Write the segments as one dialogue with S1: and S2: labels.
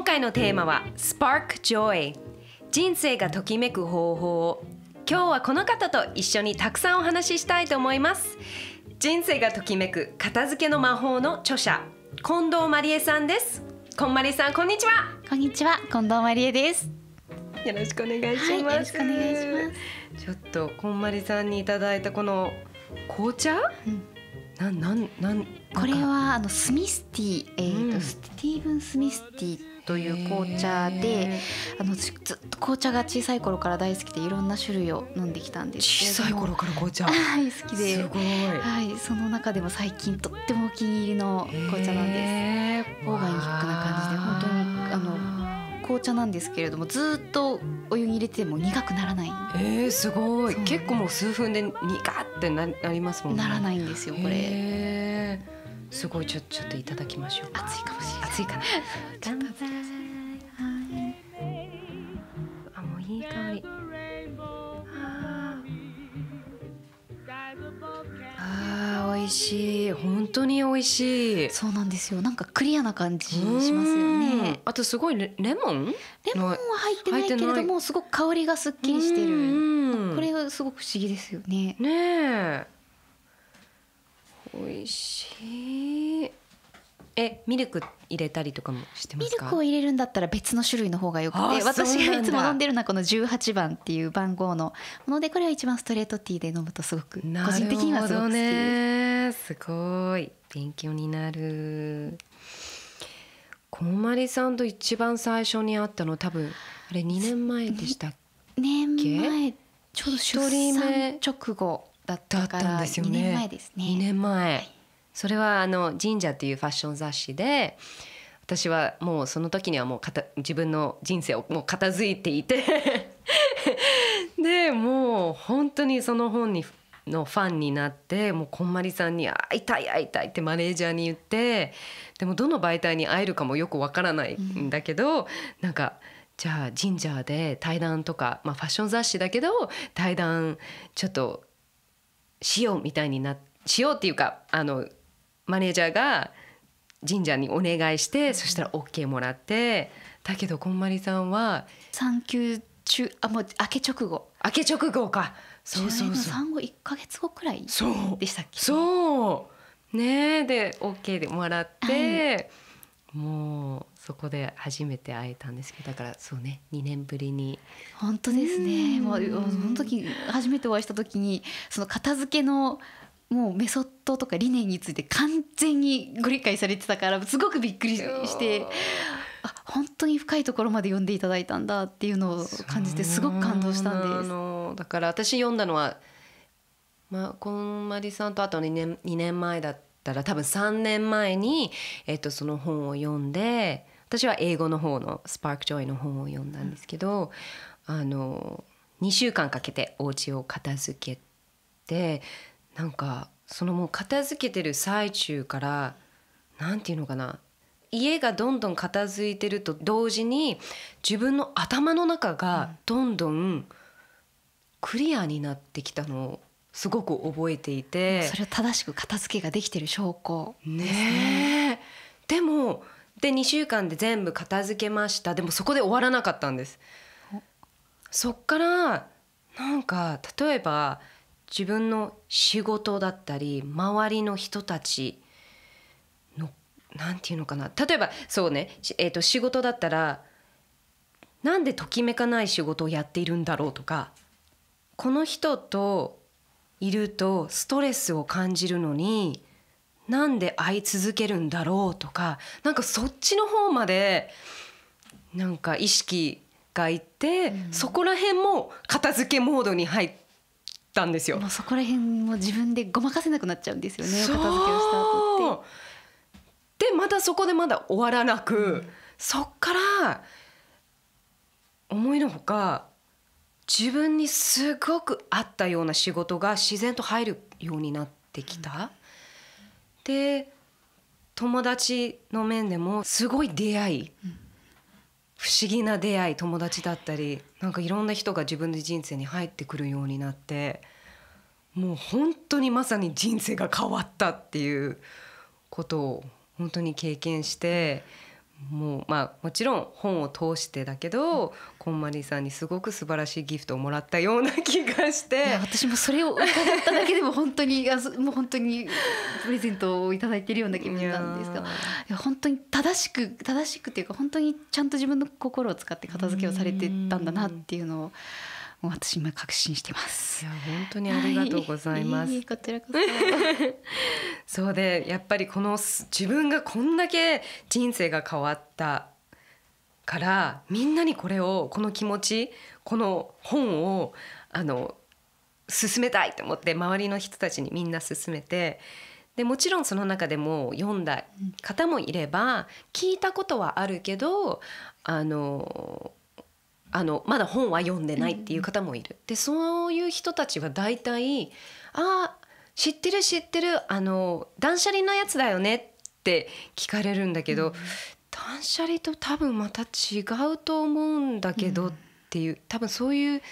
S1: 今回のテーマは Spark Joy 人生がときめく方法を今日はこの方と一緒にたくさんお話ししたいと思います人生がときめく片付けの魔法の著者近藤真理恵さんですこんまりさんこんにちは
S2: こんにちは近藤真理恵ですよろしくお願いします、はい、よろしくお願い
S1: しますちょっとこんまりさんにいただいたこの紅茶、うんなんなんなんこれはあのスミスティ、えーと、うん、スティーブン・ス
S2: ミスティっという紅茶であのずっと紅茶が小さい頃から大好きでいろんな種類を飲んできたんです小さい頃から紅茶 はい好きですごい、はい、その中でも最近とってもお気に入りの紅茶なんですえオーガニックな感
S1: じで本当にあの紅茶なんですけれどもずっとお湯に入れても苦くならないえー、すごい結構もう数分で苦ってなりますもんねならないんですよこれ、えー、すごいちょちょっといただきましょう熱いかもしれない熱いかな 味しい本当に美味しいそうなんですよなんかクリアな感じしますよねあとすごいレモンレモンは入ってないけれどもすごく香りがすっきりしてるこれがすごく不思議ですよねねえ美味しいえミルク入れたりとかもしてますかミルクを
S2: 入れるんだったら別の種類の方がよくて私がいつも飲んでるのはこの18番っていう番号のものでこれは一番ストレートティーで飲むとすごく個人的にはすごく好き
S1: です。すごい勉強になるこんまりさんと一番最初に会ったの多分あれ2年前でしたっけ年前ちょうど出産直後だったから2年前ですね。2年前、はいそれはあの神社っていうファッション雑誌で私はもうその時にはもうかた自分の人生をもう片付いていて でもう本当にその本にのファンになってもうこんまりさんに「会いたい会いたい」ってマネージャーに言ってでもどの媒体に会えるかもよくわからないんだけど、うん、なんかじゃあ神社で対談とか、まあ、ファッション雑誌だけど対談ちょっとしようみたいになしようっていうかあのマネージャーが神社にお願いして、そしたら OK もらってだけどこんまりさんは産休中あもう明け直後明け直後かそうそうそう後1か月後くらいでしたっけそうねで OK でもらって、はい、もうそこで初めて会えたんですけどだからそうね2年ぶりに
S2: 本当ですねもうその時初めてお会いした時にその片付けのもうメソッドとか理念について完全にご理解されてたからすごくびっくりしてあ本当に深いところまで読んでいただいたんだっていうのを感じてすごく感動したん
S1: です。だから私読んだのは、まあ、こんまりさんとあと2年 ,2 年前だったら多分3年前に、えっと、その本を読んで私は英語の方の「スパークジョイの本を読んだんですけど、うん、あの2週間かけてお家を片付けて。なんかそのもう片付けてる最中から何て言うのかな家がどんどん片付いてると同時に自分の頭の中がどんどんクリアになってきたのをすごく覚えていてそれを正しく片付けができてる証拠ですね。ねでもで2週間で全部片付けましたでもそこで終わらなかったんです。そっからなんか例えば自分の仕事だったり周りの人たちの何て言うのかな例えばそうね、えー、と仕事だったらなんでときめかない仕事をやっているんだろうとかこの人といるとストレスを感じるのになんで会い続けるんだろうとかなんかそっちの方までなんか意識がいって、うん、そこら辺も片付けモードに入ったんですよ。もうそこら辺も自分でごまかせなくなっちゃうんですよね。片付けをした後って。でまたそこでまだ終わらなく、うん、そっから思いのほか自分にすごく合ったような仕事が自然と入るようになってきた。うん、で友達の面でもすごい出会い、うん、不思議な出会い友達だったりなんかいろんな人が自分の人生に入ってくるようになってもう本当にまさに人生が変わったっていうことを本当に経験して。もうまあもちろん本を通してだけど、こんまりさんにすごく素晴らしいギフトをもらったような気がして私もそれを伺っ
S2: ただけでも本当にもう本当にプレゼントを頂いてるような気分なんですがいや本当に正しく正しくっていうか本当にちゃんと自分の心を使って片付けをされてたんだなっていうのを。もう私今確信してますいや
S1: 本当にありがとうございます、はい、こちらこそ そうでやっぱりこの自分がこんだけ人生が変わったからみんなにこれをこの気持ちこの本をあの進めたいと思って周りの人たちにみんな進めてでもちろんその中でも読んだ方もいれば聞いたことはあるけどあのあのまだ本は読んでないっていう方もいる、でそういう人たちは大体「あ知ってる知ってるあの断捨離のやつだよね」って聞かれるんだけど、うん、断捨離と多分また違うと思うんだけどっていう、多分そういう。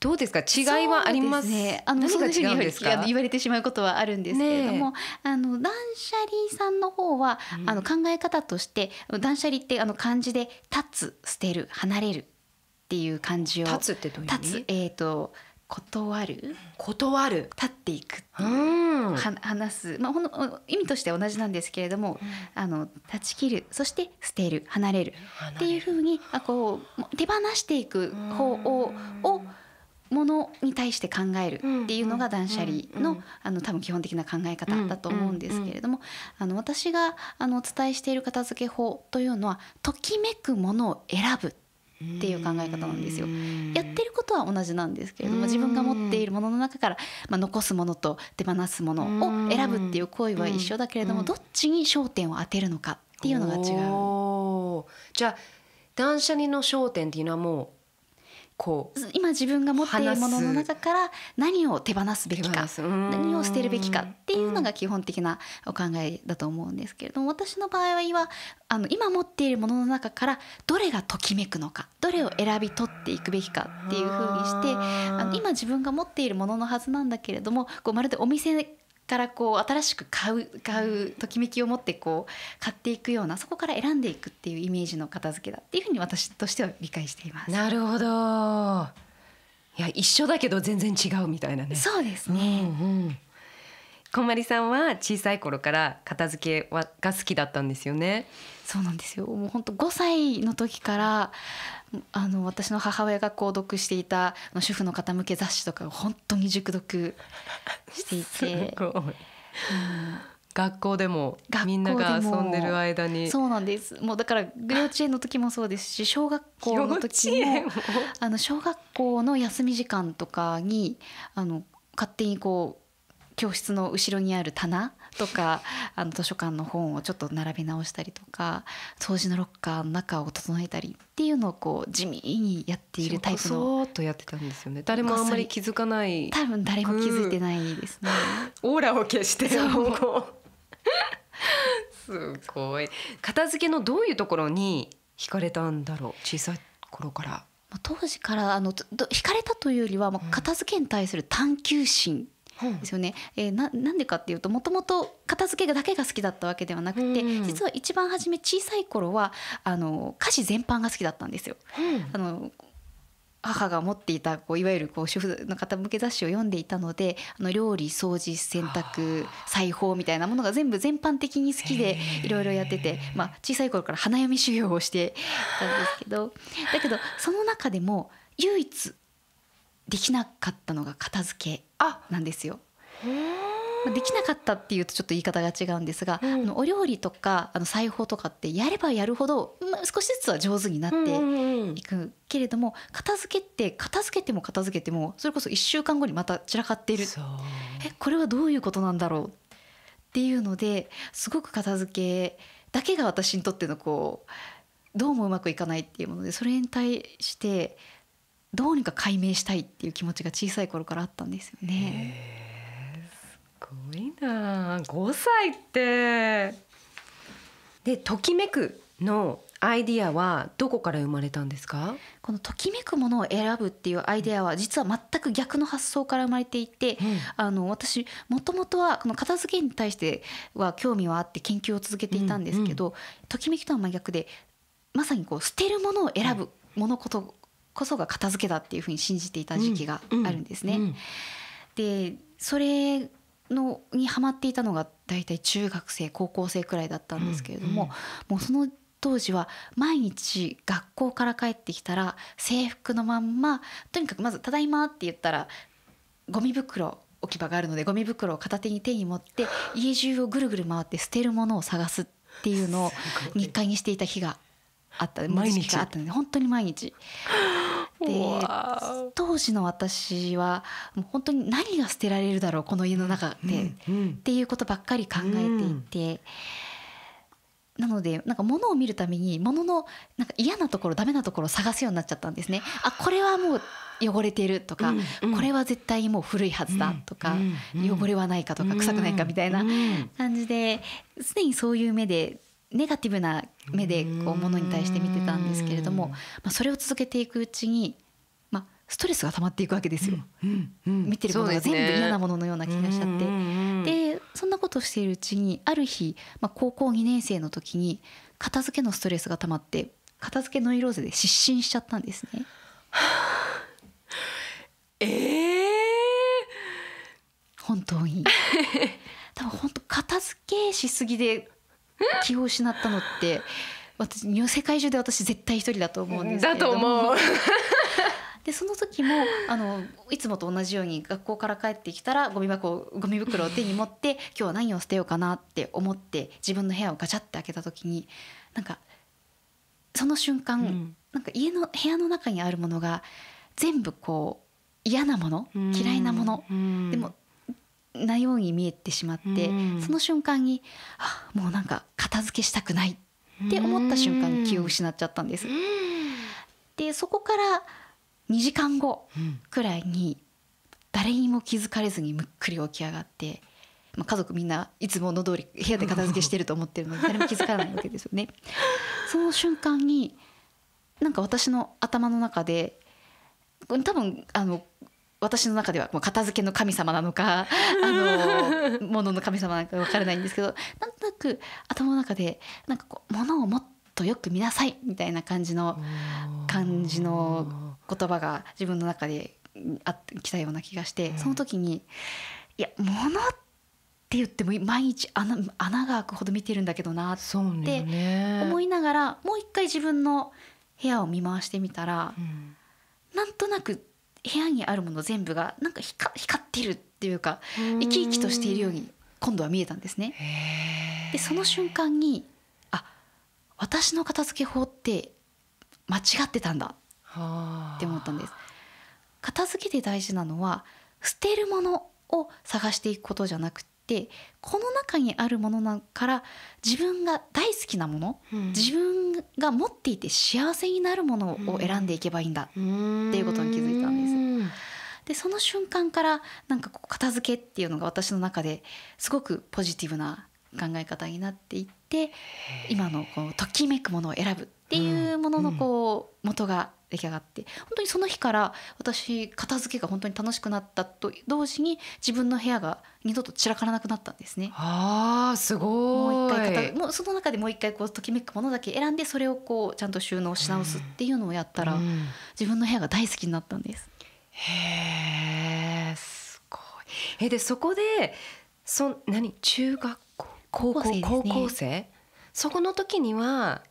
S1: どうですか違いはありますね。あの何が違うですか言われてしまうことはあるんですけれども、
S2: ね、あの断捨離さんの方は、うん、あの考え方として断捨離ってあの漢字で立つ捨てる離れるっていう感じを立つってどういう意味えっ、ー、と断る断る立っていくうん話す、まあ、ほの意味として同じなんですけれども、うん、あの断ち切るそして捨てる離れるっていうふうにあこう手放していく方法をものに対して考えるっていうのが断捨離のあの多分基本的な考え方だと思うんですけれどもあの私があのお伝えしている片付け法というのはときめくものを選ぶっていう考え方なんですよ。やってることは同じなんですけれども自分が持っているものの中から、まあ、残すものと手放すものを選ぶっ
S1: ていう行為は一緒だけれどもどっちに焦点を当てるのかっていうのが違う。じゃあ断捨離の焦点っていうのはもうこう今自分が持っているものの中から何を手放すべきか何を捨てるべきかっていうのが基
S2: 本的なお考えだと思うんですけれども私の場合はあの今持っているものの中からどれがときめくのかどれを選び取っていくべきかっていうふうにしてあの今自分が持っているもののはずなんだけれどもこうまるでお店からこう新しく買う買うときめきを持ってこう買っていくようなそこから選んでいくっていうイメー
S1: ジの片付けだっていうふうに私としては理解しています。なるほどいや一緒だけど全然違うみたいなね。そうですね、うん、うん小んまりさんは小さい頃から片付けはが好きだったんですよね。そうなんですよ。もう本当五
S2: 歳の時からあの私の母親が購読していた主婦の方向け雑誌とか本当に熟読していて。う
S1: ん、学校でもみんなが遊んでる間にそう
S2: なんですもうだから幼稚園の時もそうですし小学校の時もあの小学校の休み時間とかにあの勝手にこう教室の後ろにある棚とか あの図書館の本をちょっと並び直したりとか掃除のロッカーの中を整えたりっていうのをこう地味にやっているタイプのそう
S1: とやってたんですよね誰もあんまり気づかない 多分誰も気づいてないですね、うん、オーラを消してそう すごい片付けのどういうところに惹かれたんだろう小さい頃から当
S2: 時からあの惹かれたというよりはもう片付けに対する探求心ですよね、うん、えー、ななんでかっていうともともと片付けだけが好きだったわけではなくて、うん、実は一番初め小さい頃はあの家事全般が好きだったんですよ。あの母が持っていたこういわゆるこう主婦の方向け雑誌を読んでいたのであの料理掃除洗濯裁縫みたいなものが全部全般的に好きでいろいろやってて、まあ、小さい頃から花嫁修行をしてたんですけどだけどその中でも唯一できなかったのが片付けなんですよ。できなかったっていうとちょっと言い方が違うんですが、うん、あのお料理とかあの裁縫とかってやればやるほど、まあ、少しずつは上手になっていくけれども、片付けて片付けても片付けてもそれこそ1週間後にまた散らかっているえこれはどういうことなんだろうっていうのですごく片付けだけが私にとってのこうどうもうまくいかないっていうものでそれに対してどうにか解明したいってい
S1: う気持ちが小さい頃からあったんですよね。すごいな5歳ってで「ときめく」のアイディアはどこから生まれたんですかこのときめくものを選ぶっていうアイディアは実は
S2: 全く逆の発想から生まれていて、うん、あの私もともとはこの片付けに対しては興味はあって研究を続けていたんですけど、うんうん、ときめきとは真逆でまさにこう捨てるものを選ぶ、うん、物事こそが片付けだっていうふうに信じていた時期があるんですね。うんうん、でそれのにハマっていたのが大体中学生高校生くらいだったんですけれども、うんうん、もうその当時は毎日学校から帰ってきたら制服のまんまとにかくまず「ただいま」って言ったらゴミ袋置き場があるのでゴミ袋を片手に手に持って家中をぐるぐる回って捨てるものを探すっていうのを日課にしていた日があった
S1: 毎日があった
S2: ので本当に毎日。で当時の私はもう本当に何が捨てられるだろうこの家の中で、うんうん、っていうことばっかり考えていて。なのでなんか物を見るために物のなんか嫌なところダメなところを探すようになっちゃったんですね。あこれはもう汚れてるとか、うんうん、これは絶対もう古いはずだとか、うんうん、汚れはないかとか臭くないかみたいな感じですでにそういう目でネガティブな目でこうものに対して見てたんですけれども、まあ、それを続けていくうちに、まあ、ストレスが溜まっていくわけ
S1: ですよ、うん
S2: うん、見てることが全部嫌なもののような気がしちゃってで、ね、そんなことしているうちにある日、まあ、高校2年生の時に片付けのストレスが溜まって片付けノイローゼで失神しちゃったんですね。えー、本当に 多分本当片付けしすぎで 気を失ったのって私世界中で私絶対一人だと思うんですけと思う でその時もあのいつもと同じように学校から帰ってきたらゴミ箱ゴミ袋を手に持って今日は何を捨てようかなって思って自分の部屋をガチャって開けた時になんかその瞬間、うん、なんか家の部屋の中にあるものが全部こう嫌なもの嫌いなもの、うんうん、でもなように見えてしまって、うん、その瞬間にあもうなんか片付けしたくないって思った瞬間に気を失っちゃったんです。でそこから2時間後くらいに誰にも気づかれずにむっくり起き上がって、まあ、家族みんないつもの通り部屋で片付けしてると思ってるので 誰も気づかないわけですよね。その瞬間になんか私の頭の中で多分あの私の中ではもう片付けの神様なのか あの物の神様なのか分からないんですけどなんとなく頭の中でなんかこう物をもっとよく見なさいみたいな感じの感じの言葉が自分の中であってきたような気がして、その時にいや物って言っても毎日穴穴が開くほど見てるんだけどなって思いながら、もう一回自分の部屋を見回してみたら、うん、なんとなく部屋にあるもの全部がなんか光ってるっていうか生き生きとしているように今度は見えたんですね。でその瞬間にあ私の片付け法って間違ってたんだって思ったんです。片付けで大事なのは捨てるものを探していくことじゃなくてこの中にあるものなから自分が大好きなもの、うん、自分が持っていて幸せになるものを選んでいけばいいんだっていうことに気づいたんです。うんでその瞬間からなんかこう片付けっていうのが私の中ですごくポジティブな考え方になっていって今のこうときめくものを選ぶっていうもののこう元が出来上がって本当にその日から私片付けが本当に楽しくなったと同時に自分の部屋が二度と散らからなくなったんですね。あーすごいもう一回その中でもう一回こうときめくものだけ選んでそれをこうちゃんと収納し直すっていうのをやったら、自分の部屋が大好きになったんです。へ
S1: ーすごいえでそこでそ何中学高校生、ね、高校生そこの時には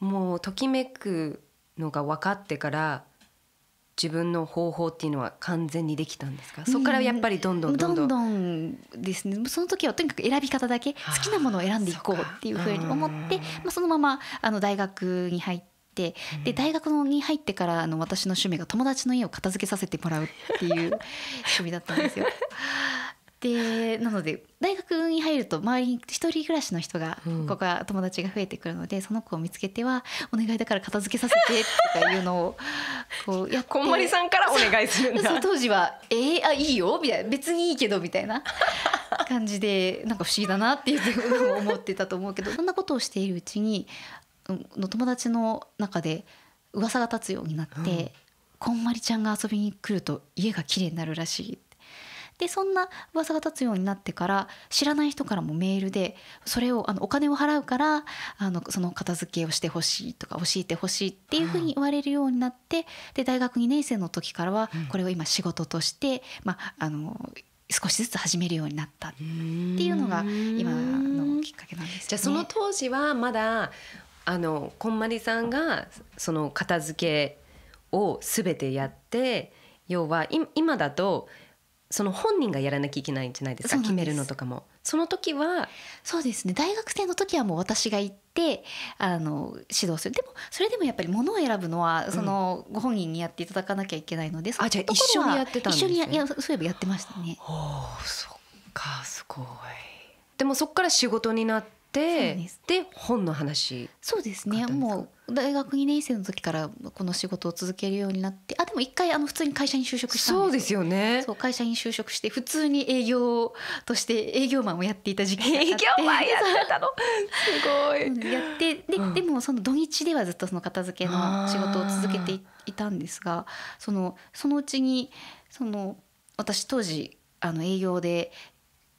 S1: もうときめくのが分かってから自分の方法っていうのは完全にできたんですか、そこからやっぱりどんどんどんどん,、
S2: どんですねその時はとにかく選び方だけ好きなものを選んでいこうっていうふうに思って、まあ、そのままあの大学に入って。で大学に入ってからの私の趣味が友達の家を片付けさせてもらうっていう趣味だったんですよ。でなので大学に入ると周りに一人暮らしの人が、ここが友達が増えてくるのでその子を見つけては「お願いだから片付けさせて」とかいうのを こうやってこんまりさんからお願いするんだ当時は「えー、あいいよ」みたいな「別にいいけど」みたいな感じでなんか不思議だなっていうふうに思ってたと思うけどそんなことをしているうちにの友達の中で噂が立つようになって、こんまりちゃんが遊びに来ると家が綺麗になるらしいでそんな噂が立つようになってから知らない人からもメールでそれをあのお金を払うからあのその片付けをしてほしいとか教えてほしいっていうふうに言われるようになって、で大学2年生の時からはこれを今仕事として、まあ、あの少しずつ始めるようになったって
S1: いうのが今のきっかけなんです、ね、じゃあその当時はまだあのこんまりさんがその片付けを全てやって要は今だとその本人がやらなきゃいけないんじゃないですか決めるのとかもその時はそうですね大学生の時はもう私が行ってあの指導するでもそ
S2: れでもやっぱりものを選ぶのはその、ご本人にやっていただかなきゃいけないので、うん、あじゃあ一緒にやってたんです、ね、一緒に
S1: やそういえばやってましたねおそっかすごいでもそこから仕事になっってで本の話そうですねもう大
S2: 学2年生の時からこの仕事を続けるようになってあでも一回あの普通に会社に就職したそうですよねそう会社に就職して普通に営業として営業マンをやっていた時期営業マンやってたの すごいやってででもその土日ではずっとその片付けの仕事を続けていたんですがそのそのうちにその私当時あの営業で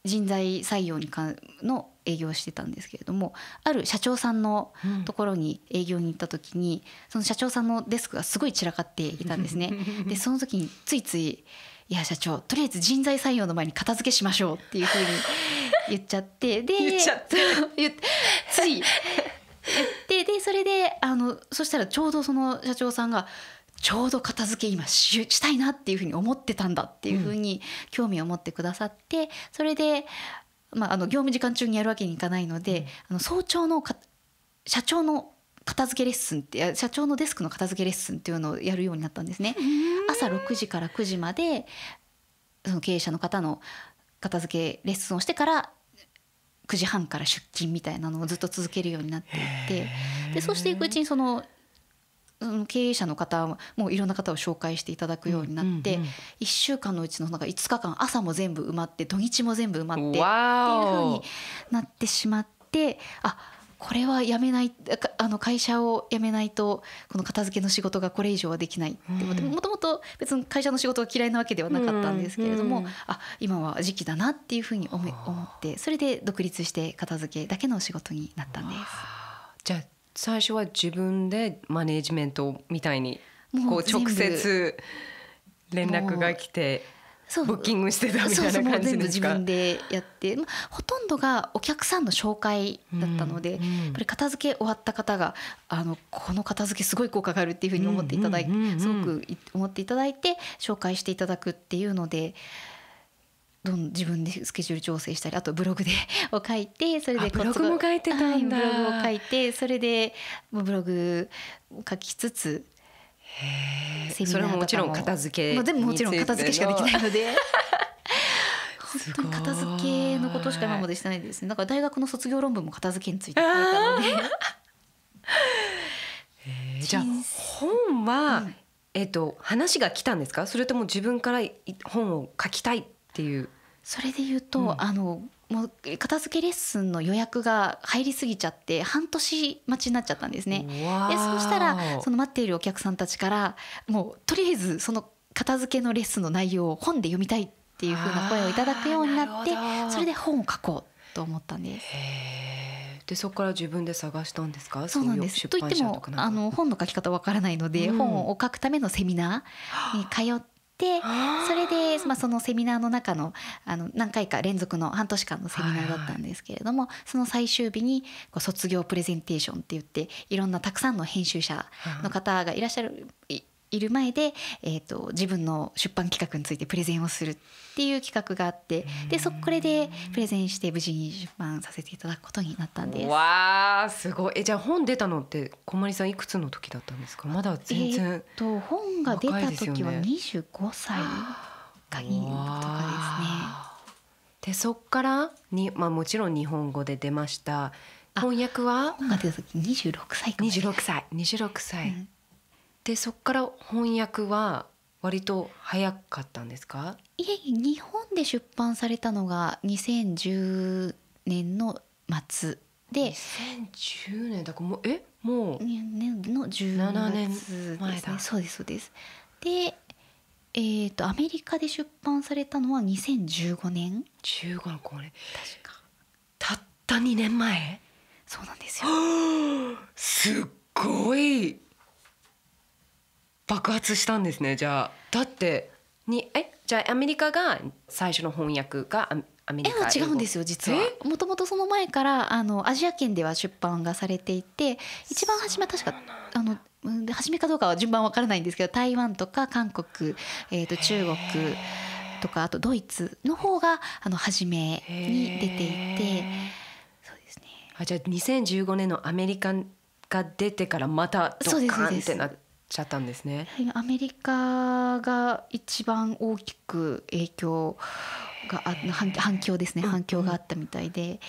S2: 人材採用にかの営業してたんですけれどもある社長さんのところに営業に行った時に、その社長さんのデスクがすごい散らかっていたんですね。でその時についついいや社長とりあえず人材採用の前に片付けしましょうっていうふうに言っちゃってで言っちゃってついででそれであのそしたらちょうどその社長さんがちょうど片付け今ししたいなっていうふうに思ってたんだっていうふうに興味を持ってくださってそれでまあ、あの業務時間中にやるわけにいかないので、あの早朝の社長の片付けレッスンって社長のデスクの片付けレッスンっていうのをやるようになったんですね。朝6時から9時までその経営者の方の片付けレッスンをしてから9時半から出勤みたいなのをずっと続けるようになっていてでそうしていくうちにその経営者の方もいろんな方を紹介していただくようになって、う1週間のうちのなんか5日間朝も全部埋まって土日も全部埋まってっていうふうになってしまってあこれはやめないあの会社を辞めないとこの片付けの仕事がこれ以上はできないって思ってもともと別に会社の仕事が嫌いなわけではなかったんですけれども、あ今は時期だなっていうふうに思ってそれで独立し
S1: て片付けだけの仕事になったんです。じゃ最初は自分でマネージメントみたいにこう直接連絡が来て。そうブッキングしてたみたいな感じですかそうそう自分
S2: でやって、まあ、ほとんどがお客さんの紹介だったので、うんうん、やっぱり片付け終わった方があのこの片付けすごい効果があるっていうふうに思っていただいて、すごく思っていただいて紹介していただくっていうのでどん自分でスケジュール調整したりあとブログで を書いてそれでブログも書いてたんだ、はい、ブログを書いてそれでブログ書きつつそれももちろん片付け、まあ、でももちろん片付けしかできないので 本当に片付けのことしか今までしてないですねだから
S1: 大学の卒業論文も片付けについて書いたのでじゃあ本は、うん、えっと話が来たんですかそれとも自分から本を書きたいっていう。それで言うと、うん、あのもう片付けレッ
S2: スンの予約が入りすぎちゃって半年待ちになっちゃったんですね。でそうしたらその待っているお客さんたちからもうとりあえずその片付けのレッスンの内容
S1: を本で読みたいっていうふうな声をいただくようになってそれで本を書こうと思ったんです。でそこから自分で探したんですかそうなんですといってもあの本
S2: の書き方わからないので、うん、本を書くためのセミナーに通ってそれで、まあ、そのセミナーの中のあの何回か連続の半年間のセミナーだったんですけれども、はいはい、その最終日にこう卒業プレゼンテーションって言っていろんなたくさんの編集者の方がいらっしゃる、いる前で、えーと、自分の出版企画についてプレゼンをするっていう企画があってでそこれでプレゼンして無事に出版させていただくことになっ
S1: たんです。わーすごいえじゃあ本出たのって小森さんいくつの時だったんですかまだ全然、えー、
S2: と本が出た時は
S1: 25歳かにとかですね。でそっからに、まあ、もちろん日本語で出ました翻訳は本が出た時26歳かも26歳26歳。26歳うんでそこから翻訳は割と早かったんですかいえいえ日本で出版されたのが2010年
S2: の末で2010年だからもうえもう年の17年前だ、そうですそうですでえーと、とアメリカで出版されたのは2015年15年これ確か
S1: たった2年前そうなんですよ すっごい爆発したんですねじゃあだってにえじゃあアメリカが最初の翻訳がアメリカ違うんですよ実は
S2: もともとその前からあのアジア圏では出版がされていて一番初め確かあの初めかどうかは順番わからないんですけど台湾とか韓国、えー、と中国
S1: とかあとドイツの方があの初めに出ていてそうですねあじゃあ2015年のアメリカが出てからまたドカンってなって。ちゃったんですね、
S2: アメリカが一番大き
S1: く影響があ反響ですね反響があったみたいで。うんう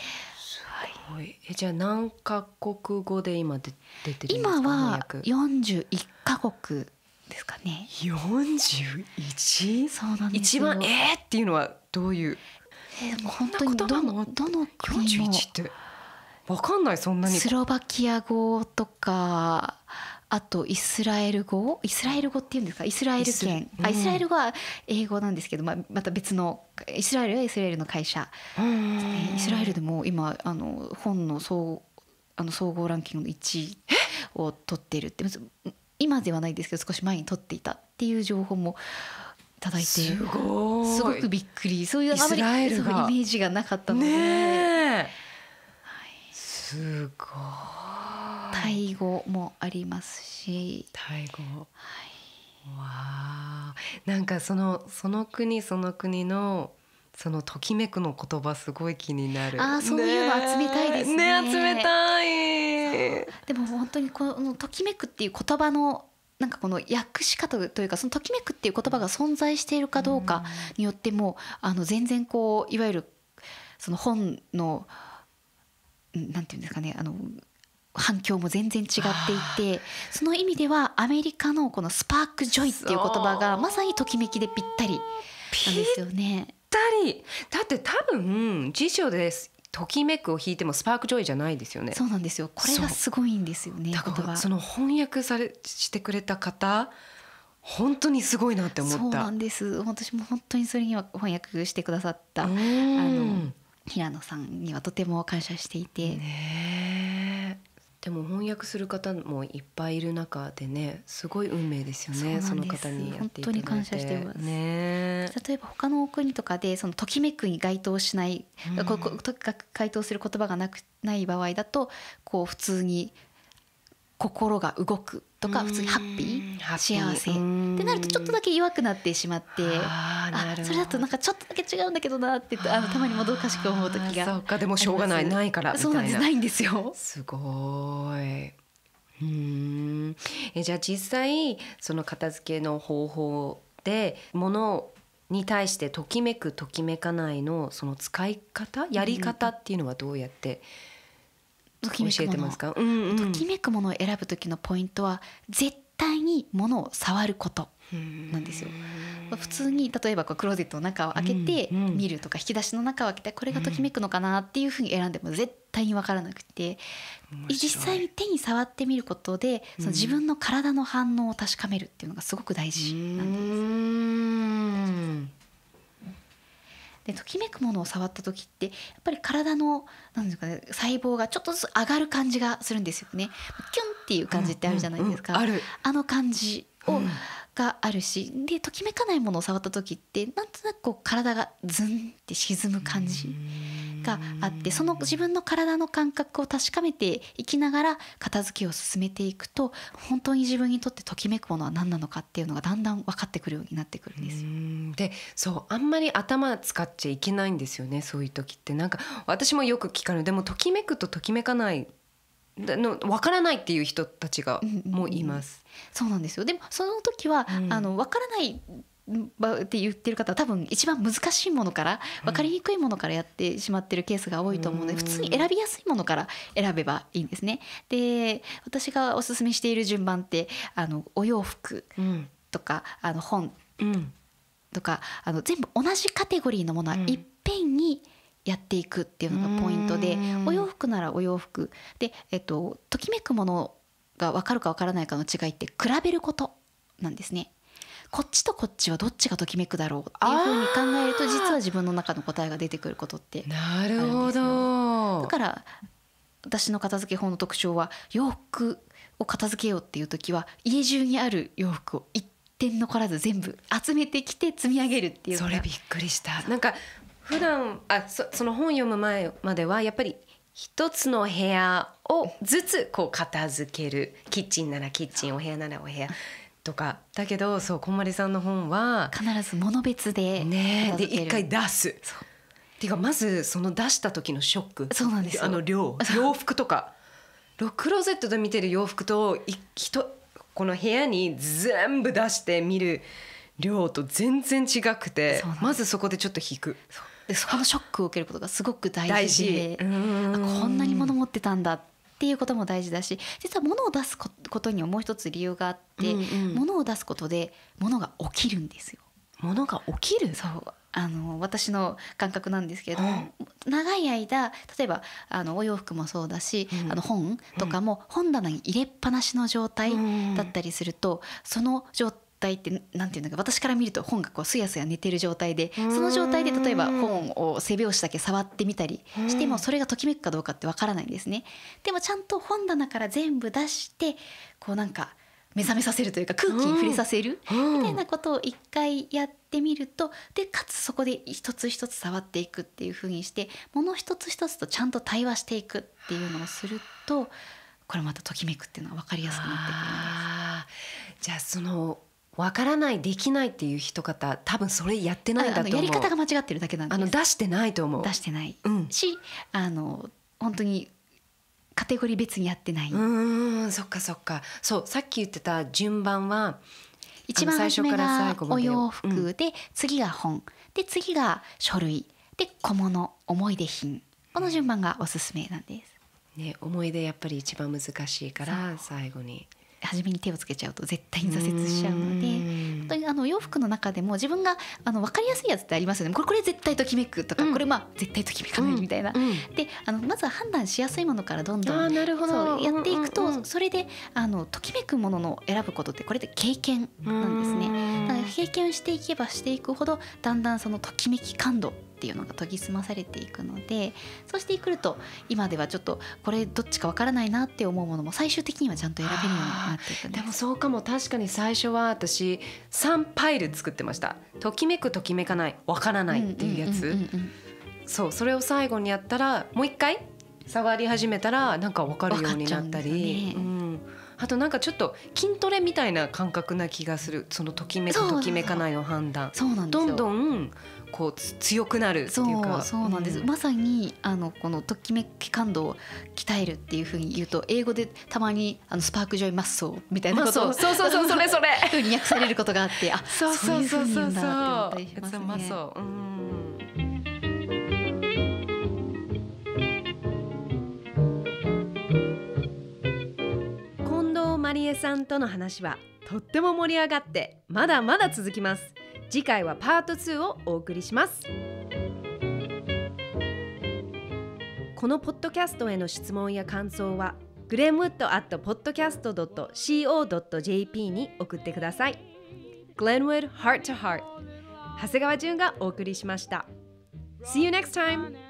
S1: はい、えじゃあ何カ国語で今で出てるんですか今は四十一カ国ですかね 41? そうなんです一番「えー!」っていうのはどういう、え本当にどのどの国の41ってわかんないそんなにスロ
S2: バキア語とかあとイスラエル語イスラエル語っていうんですかイスラエル圏イス,、あイスラエル語は英語なんですけど、まあ、また別のイスラエルはイスラエルの会社、イスラエルでも今あの本の総あの総合ランキングの1位を取っているって今ではないですけど少し前に取っていたっていう情報もいただいてすごすごくびっく
S1: りそういうあまりイメー
S2: ジがなかったので。ね
S1: はい、すごいタイ語もありますし。タイ語。はい。わあ、なんかそのその国その国のそのときめくの言葉すごい気になる。ああ、そういうの集めたいですね。ね集めたい。
S2: でも本当にこのときめくっていう言葉のなんかこの訳し方というかそのときめくっていう言葉が存在しているかどうかによっても、あの全然こういわゆるその本のなんていうんですかねあの反響も全然違っていてその意味ではアメリカのこのスパークジョイっていう言葉がまさにときめきでぴったり
S1: なんですよね。ぴったりだって多分辞書ですときめくを引いてもスパークジョイじゃないですよね。そうなんですよ。これがすごいんですよね。だからその翻訳されしてくれた方、本当にすごいなって思った。そうなんです。私も本
S2: 当にそれには翻訳してくださったあの平野さんにはとても感
S1: 謝していて。ねでも翻訳する方もいっぱいいる中でねすごい運命ですよねその方に本当に感謝してます、例え
S2: ば他の国とかでそのときめくに該当しない、うん、ここ該当する言葉がなくない場合だとこう普通に心が動くとか普通にハッピー幸せってなるとちょっとだけ弱くなってしまってあそれだとなんかちょっとだけ違うんだけどなってあのたまにもどかしく思う時がそうかでもしょうがないないか
S1: らそうなんですないんですよすごいうんえじゃあ実際その片付けの方法でものに対してときめくときめかないのその使い方やり方っていうのはどうやって、うんときめくものときめくものを選ぶ時のポイントは
S2: 絶対に物を触ることなんですよ。普通に例えばこうクローゼットの中を開けて見るとか引き出しの中を開けてこれがときめくのかなっていうふうに選んでも絶対に分からなくて実際に手に触ってみることでその自分の体の反応を確かめるっていうのがすごく大事なんです。でときめくものを触った時ってやっぱり体のなんですか、ね、細胞がちょっとずつ上がる感じがするんですよねキュンっていう感じってあるじゃないですか、うんうんうん、ああの感じを、があるしでときめかないものを触った時ってなんとなくこう体がズンって沈む感じがあってその自分の体の感覚を確かめていきながら片付けを進めていくと本当に
S1: 自分にとってときめくものは何なのかっていうのがだんだん分かってくるようになってくるんですよ。でそうあんまり頭使っちゃいけないんですよねそういう時ってなんか私もよく聞かれるでもときめくとときめかないの分からないっていう人たちがもいます。うんうんうん、そうなんですよでもその時は、うん、あの分からないって言ってる方は
S2: 多分一番難しいものから分かりにくいものからやってしまってるケースが多いと思うので、うん、普通に選びやすいものから選べばいいんですね。で私がおすすめしている順番ってあのお洋服とか、うん、あの本とか、あの全部同じカテゴリーのものはいっぺんに、うんやっていくっていうのがポイントでお洋服ならお洋服で、えっと、ときめくものが分かるか分からないかの違いって比べることなんですね。こっちとこっちはどっちがときめくだろうってい
S1: うふうに考
S2: えると実は自分の中の答えが出てくることってな
S1: るほど
S2: だから私の片付け法の特徴は洋服を片付けようっていう時は
S1: 家中にある洋服を一点残らず全部集めてきて積み上げるっていうそれびっくりしたなんか普段あそその本読む前まではやっぱり一つの部屋をずつこう片付けるキッチンならキッチンお部屋ならお部屋とかだけどそうこんまりさんの本は必ず物別でねで一回出すていうかまずその出した時のショックそうなんですあの量 洋服とかクローゼットで見てる洋服と一この部屋に全部出して見る量と全然違くてまずそこでちょっと引く。そうでそこのショックを受けることがすごく大事でこん
S2: なに物持ってたんだっていうことも大事だし実は物を出すことにはもう一つ理由があって、うんうん、物を出すことで物が起きるんですよ。物が起きるそうあの私の感覚なんですけれども、うん、長い間例えばあのお洋服もそうだし、うん、あの本とかも本棚に入れっぱなしの状態だったりすると、うん、その状態態ってなんていうのか私から見ると本がこうすやすや寝てる状態でその状態で例えば本を背表紙だけ触ってみたりしてもそれがときめくかどうかってわからないんですね。でもちゃんと本棚から全部出してこうなんか目覚めさせるというか空気に触れさせるみたいなことを一回やってみるとでかつそこで一つ一つ触っていくっていうふうにしてもの一つ一つとちゃんと対話し
S1: ていくっていうのをするとこれまたときめくっていうのが分かりやすくなってくるんです。じゃあそのわからないできないっていう人方多分それやってないんだと思うやり方が間違ってるだけなんであの出してないと思う出してない、うん、しあの本当にカテゴリー別にやってないうんそっかそっかそうさっき言ってた順番は一番最初からお洋服で、うん、次が本
S2: で次が書類で小物思い出品この順番がおすすめなんです。ね、思い出やっぱり一番難しいから最後に初めに手をつけちゃうと絶対に挫折しちゃうので本当にあの洋服の中でも自分があの分かりやすいやつってありますよねこれこれ絶対ときめくとか、うん、これまあ絶対ときめかないみたいな、うんうん、であのまずは判断しやすいものからどんどんなるほどやっていくと、うんうんうん、それであのときめくものの選ぶことってこれって経験なんですね。経験していけばしていくほどだんだんそのときめき感度っていうのが研ぎ澄まされていくのでそうしてくると今
S1: ではちょっとこれどっちかわからないなって思うものも最終的にはちゃんと選べるようになっていくんですでもそうかも確かに最初は私3パイル作ってましたときめくときめかないわからないっていうやつそうそれを最後にやったらもう一回触り始めたらなんか分かるようになったり。あとなんかちょっと筋トレみたいな感覚な気がするそのときめくときめかないの判断そうなんどんどんこう強くなるっていうかそうなんです、うん、ま
S2: さにあのこのときめき感度を鍛えるっていうふうに言うと英語でたまにあのスパークジョイマッソーみたいなことそうそうそうそれそれふうに訳されることがあってあそうそうそうそうそうそうそうそうそうう
S1: そうそうさんとの話はとっても盛り上がってまだまだ続きます次回はパート2をお送りしますこのポッドキャストへの質問や感想はグレムウッド at ポッドキャスト c o j p に送ってください Glenwood Heart to Heart 長谷川淳がお送りしました See you next time!